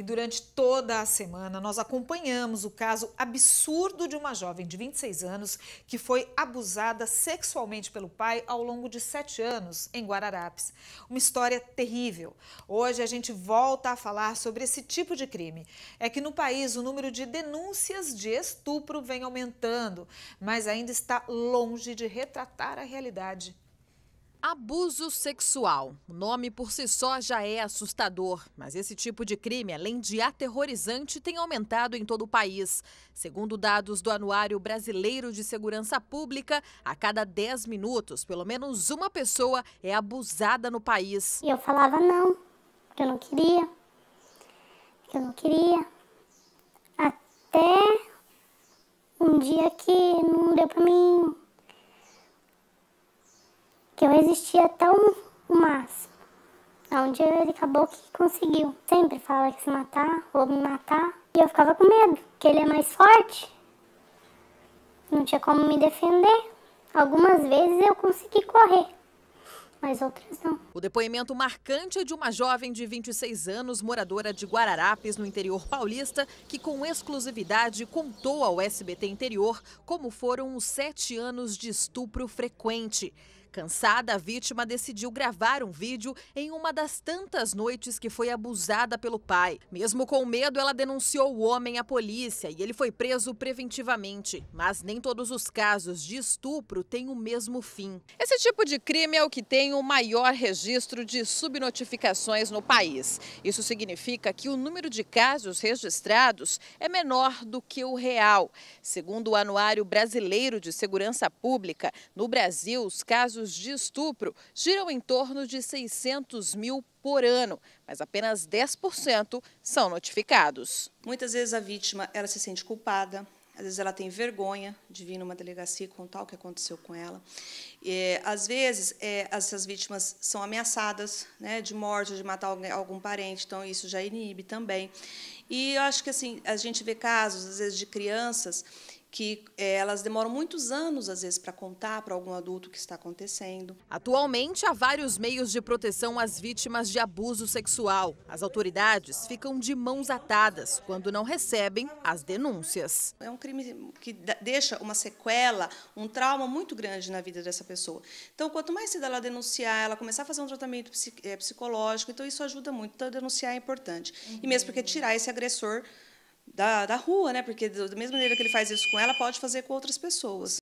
E durante toda a semana nós acompanhamos o caso absurdo de uma jovem de 26 anos que foi abusada sexualmente pelo pai ao longo de sete anos em Guararapes. Uma história terrível. Hoje a gente volta a falar sobre esse tipo de crime. É que no país o número de denúncias de estupro vem aumentando, mas ainda está longe de retratar a realidade. Abuso sexual. O nome por si só já é assustador, mas esse tipo de crime, além de aterrorizante, tem aumentado em todo o país. Segundo dados do Anuário Brasileiro de Segurança Pública, a cada 10 minutos, pelo menos uma pessoa é abusada no país. E eu falava não, que eu não queria, que eu não queria. Até um dia que não deu para mim que eu existia até o máximo. dia ele acabou que conseguiu. Sempre falava que se matar ou me matar. E eu ficava com medo, que ele é mais forte. Não tinha como me defender. Algumas vezes eu consegui correr, mas outras não. O depoimento marcante é de uma jovem de 26 anos, moradora de Guararapes, no interior paulista, que com exclusividade contou ao SBT Interior como foram os sete anos de estupro frequente. Cansada, a vítima decidiu gravar um vídeo em uma das tantas noites que foi abusada pelo pai. Mesmo com medo, ela denunciou o homem à polícia e ele foi preso preventivamente. Mas nem todos os casos de estupro têm o mesmo fim. Esse tipo de crime é o que tem o maior registro de subnotificações no país. Isso significa que o número de casos registrados é menor do que o real. Segundo o Anuário Brasileiro de Segurança Pública, no Brasil, os casos casos de estupro giram em torno de 600 mil por ano, mas apenas 10% são notificados. Muitas vezes a vítima ela se sente culpada, às vezes ela tem vergonha de vir numa delegacia e contar o que aconteceu com ela. E às vezes, é, essas vítimas são ameaçadas né, de morte, de matar alguém, algum parente, então isso já inibe também. E eu acho que assim a gente vê casos, às vezes, de crianças que é, elas demoram muitos anos, às vezes, para contar para algum adulto o que está acontecendo. Atualmente, há vários meios de proteção às vítimas de abuso sexual. As autoridades ficam de mãos atadas quando não recebem as denúncias. É um crime que deixa uma sequela, um trauma muito grande na vida dessa pessoa. Então, quanto mais cedo ela denunciar, ela começar a fazer um tratamento é, psicológico, então isso ajuda muito. Então, denunciar é importante. E mesmo porque tirar esse agressor da, da rua, né? Porque da mesma maneira que ele faz isso com ela, pode fazer com outras pessoas.